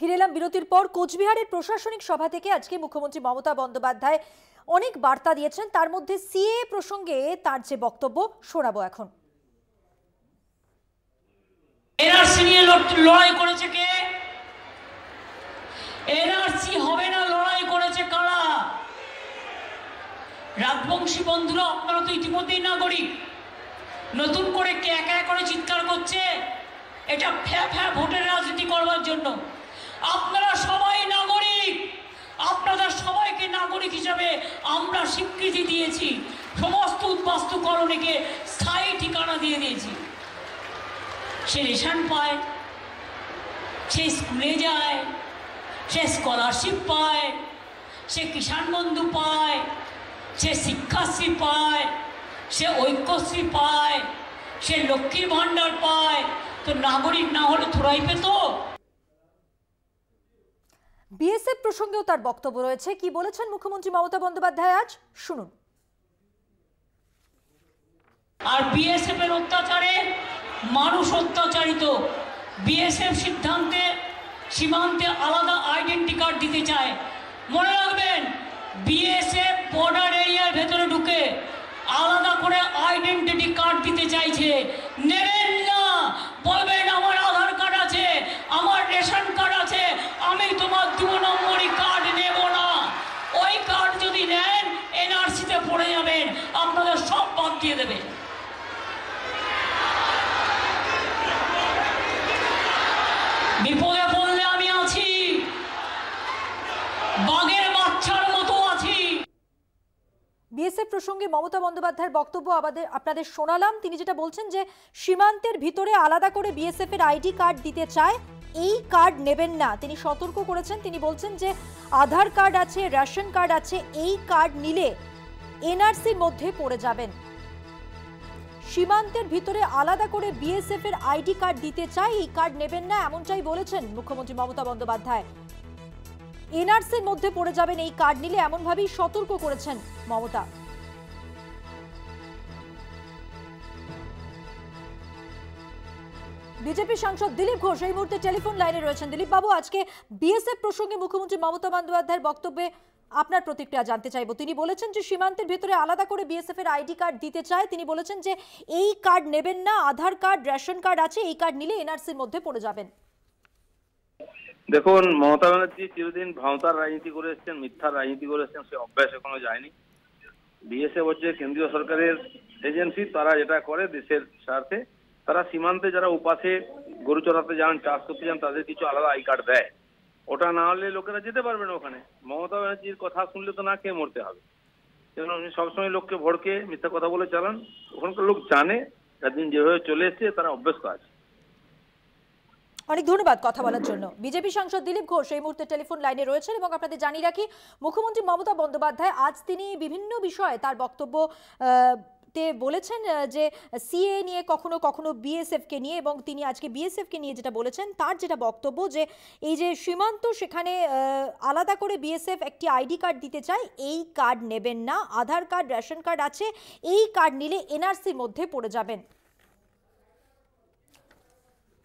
ফিরে এলাম বিরতির পর কোচবিহারের প্রশাসনিক সভা থেকে আজকে মুখ্যমন্ত্রী মমতা বন্দ্যোপাধ্যায় অনেক বার্তা দিয়েছেন তার মধ্যে সিএ প্রসঙ্গে তার যে বক্তব্য শোনাবো এখন এনআরসি নিয়ে লড়াই করেছে কে এনআরসি হবে না লড়াই করেছে কারা রাজবংশী বন্ধুরা আপনারা তো ইতিমধ্যেই নাগরিক নতুন করে কে একা করে চিৎকার করছে এটা ফ্যা ফ্যা ভোটের রাজনীতি করবার জন্য আপনারা সবাই নাগরিক আপনারা সবাইকে নাগরিক হিসাবে আমরা স্বীকৃতি দিয়েছি সমস্ত উদ্বাস্তু স্থায়ী ঠিকানা দিয়ে দিয়েছি সে রেশন পায় সে স্কুলে যায় সে স্কলারশিপ পায় সে কিষাণ বন্ধু পায় সে শিক্ষাশ্রী পায় সে ঐক্যশ্রী পায় সে লক্ষ্মীর ভাণ্ডার পায় তো নাগরিক না হলে থোড়াই পেতো বিএসএফ প্রসঙ্গেও তার বক্তব্য রয়েছে কি বলেছেন মুখ্যমন্ত্রী মমতা বন্দ্যোপাধ্যায় আজ শুনুন আর বিএসএফ এর অত্যাচারে মানুষ অত্যাচারিত বিএসএফ সিদ্ধান্তে সীমান্তে আলাদা আইডেন্টি কার্ড দিতে চায় মনে রাখবেন বিএসএফ বর্ডার এরিয়ার ভেতরে ঢুকে আলাদা করে আইডেন্টিটি কার্ড দিতে চাইছে উঠিয়ে দেবে বিপদে পড়লে আমি আছি বাঘের বাচ্চার মতো আছি বিএসএফ প্রসঙ্গে মমতা বন্দ্যোপাধ্যায়ের বক্তব্য আমাদের আপনাদের শোনালাম তিনি যেটা বলছেন যে সীমান্তের ভিতরে আলাদা করে বিএসএফ এর আইডি কার্ড দিতে চায় এই কার্ড নেবেন না তিনি সতর্ক করেছেন তিনি বলছেন যে আধার কার্ড আছে রেশন কার্ড আছে এই কার্ড নিলে এনআরসির মধ্যে পড়ে যাবেন সীমান্তের ভিতরে আলাদা করে বিএসএফ এর আইডি কার্ড দিতে চাই এই কার্ড নেবেন না এমনটাই বলেছেন মুখ্যমন্ত্রী মমতা বন্দ্যোপাধ্যায় এনআরসির মধ্যে পড়ে যাবেন এই কার্ড নিলে এমনভাবেই সতর্ক করেছেন মমতা বিজেপি সাংসদ দিলীপ ঘোষ এই মুহূর্তে টেলিফোন লাইনে রয়েছেন দিলীপ বাবু আজকে বিএসএফ প্রসঙ্গে মুখ্যমন্ত্রী মমতা বন্দ্যোপাধ্যায়ের বক্তব্যে আপনার প্রতিক্রিয়া জানতে চাইব তিনি বলেছেন যে সীমান্তের ভিতরে আলাদা করে বিএসএফ এর আইডি কার্ড দিতে চায় তিনি বলেছেন যে এই কার্ড নেবেন না আধার কার্ড রেশন কার্ড আছে এই কার্ড নিলে এনআরসির মধ্যে পড়ে যাবেন দেখুন মমতা ব্যানার্জি চিরদিন ভাওতার রাজনীতি করে এসছেন মিথ্যার রাজনীতি করে এসছেন সে অভ্যাস এখনো যায়নি বিএসএফ হচ্ছে কেন্দ্রীয় সরকারের এজেন্সি তারা যেটা করে দেশের স্বার্থে তারা সীমান্তে যারা উপাসে গরু চড়াতে যান চাষ করতে যান তাদের কিছু আলাদা আই কার্ড দেয় ওটা না হলে লোকেরা যেতে পারবে না ওখানে মমতা ব্যানার্জির কথা শুনলে তো না কে মরতে হবে উনি সবসময় লোককে ভড়কে মিথ্যা কথা বলে চালান ওখানকার লোক জানে একদিন যেভাবে চলে এসছে তারা অভ্যস্ত আছে অনেক ধন্যবাদ কথা বলার জন্য বিজেপি সাংসদ দিলীপ ঘোষ এই মুহূর্তে টেলিফোন লাইনে রয়েছেন এবং আপনাদের জানিয়ে রাখি মুখ্যমন্ত্রী মমতা বন্দ্যোপাধ্যায় আজ তিনি বিভিন্ন বিষয়ে তার বক্তব্য দিতে বলেছেন যে সিএ নিয়ে কখনো কখনো বিএসএফকে নিয়ে এবং তিনি আজকে বিএসএফকে নিয়ে যেটা বলেছেন তার যেটা বক্তব্য যে এই যে সীমান্ত সেখানে আলাদা করে বিএসএফ একটি আইডি কার্ড দিতে চায় এই কার্ড নেবেন না আধার কার্ড রেশন কার্ড আছে এই কার্ড নিলে এনআরসির মধ্যে পড়ে যাবেন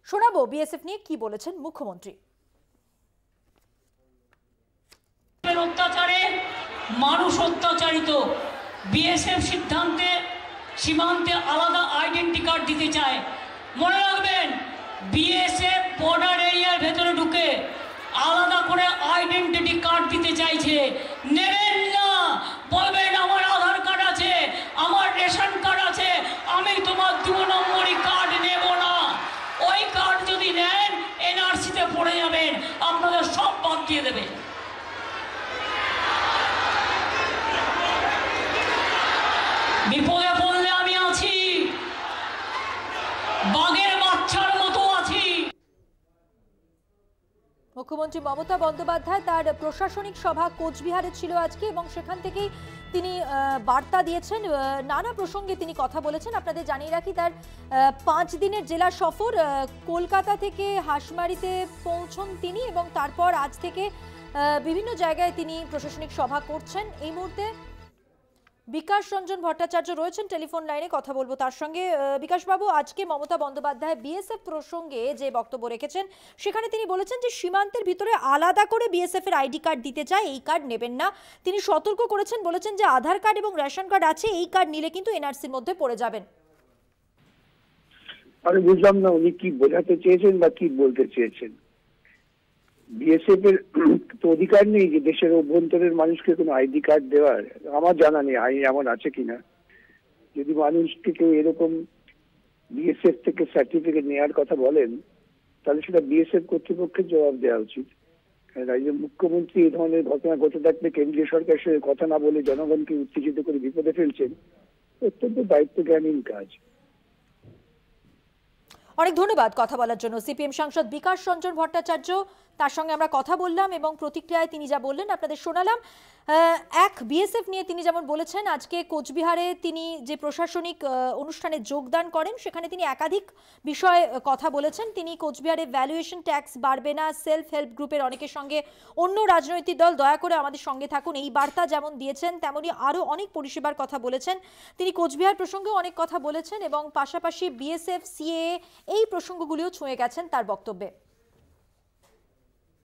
শোনাবো বিএসএফ নিয়ে কি বলেছেন মুখ্যমন্ত্রী অত্যাচারে মানুষ অত্যাচারিত বিএসএফ সিদ্ধান্তে সীমান্তে আলাদা আইডেন্টি কার্ড দিতে চায় মনে রাখবেন বিএসএফ বর্ডার এরিয়ার ভেতরে ঢুকে আলাদা করে আইডেন্টিটি কার্ড দিতে চাইছে নেড়ে মুখ্যমন্ত্রী মমতা বন্দ্যোপাধ্যায় তার প্রশাসনিক সভা কোচবিহারে ছিল আজকে এবং সেখান থেকেই তিনি বার্তা দিয়েছেন নানা প্রসঙ্গে তিনি কথা বলেছেন আপনাদের জানিয়ে রাখি তার পাঁচ দিনের জেলা সফর কলকাতা থেকে হাসমারিতে পৌঁছন তিনি এবং তারপর আজ থেকে বিভিন্ন জায়গায় তিনি প্রশাসনিক সভা করছেন এই মুহূর্তে বিকাশ রঞ্জন ভট্টাচার্য রয়েছেন টেলিফোন লাইনে কথা বলবো তার সঙ্গে বিকাশবাবু আজকে মমতা বন্দ্যোপাধ্যায় বিএসএফ প্রসঙ্গে যে বক্তব্য রেখেছেন সেখানে তিনি বলেছেন যে সীমান্তের ভিতরে আলাদা করে বিএসএফ এর আইডি কার্ড দিতে চায় এই কার্ড নেবেন না তিনি সতর্ক করেছেন বলেছেন যে আধার কার্ড এবং রেশন কার্ড আছে এই কার্ড নিলে কিন্তু এনআরসির মধ্যে পড়ে যাবেন আমি বুঝলাম না উনি কি বোঝাতে চেয়েছেন বা কি বলতে চেয়েছেন বিএসএফ এর তো অধিকার নেই যে দেশের অভ্যন্তরের মানুষকে কোনো আইডি কার্ড দেওয়ার আমার জানা নেই আইন এমন আছে কিনা যদি মানুষকে কেউ এরকম বিএসএফ থেকে সার্টিফিকেট নেওয়ার কথা বলেন তাহলে সেটা বিএসএফ কর্তৃপক্ষের জবাব দেওয়া উচিত রাজ্যের মুখ্যমন্ত্রী এই ধরনের ঘটনা ঘটে থাকলে কেন্দ্রীয় সরকার সে কথা না বলে জনগণকে উত্তেজিত করে বিপদে ফেলছেন অত্যন্ত দায়িত্ব দায়িত্বজ্ঞানহীন কাজ অনেক ধন্যবাদ কথা বলার জন্য সিপিএম সাংসদ বিকাশ রঞ্জন ভট্টাচার্য তার সঙ্গে আমরা কথা বললাম এবং প্রতিক্রিয়ায় তিনি যা বললেন আপনাদের শোনালাম এক বিএসএফ নিয়ে তিনি যেমন বলেছেন আজকে কোচবিহারে তিনি যে প্রশাসনিক অনুষ্ঠানে যোগদান করেন সেখানে তিনি একাধিক বিষয়ে কথা বলেছেন তিনি কোচবিহারে ভ্যালুয়েশন ট্যাক্স বাড়বে না সেলফ হেল্প গ্রুপের অনেকের সঙ্গে অন্য রাজনৈতিক দল দয়া করে আমাদের সঙ্গে থাকুন এই বার্তা যেমন দিয়েছেন তেমনি আরও অনেক পরিষেবার কথা বলেছেন তিনি কোচবিহার প্রসঙ্গে অনেক কথা বলেছেন এবং পাশাপাশি বিএসএফ সিএ এই প্রসঙ্গগুলিও ছুঁয়ে গেছেন তার বক্তব্যে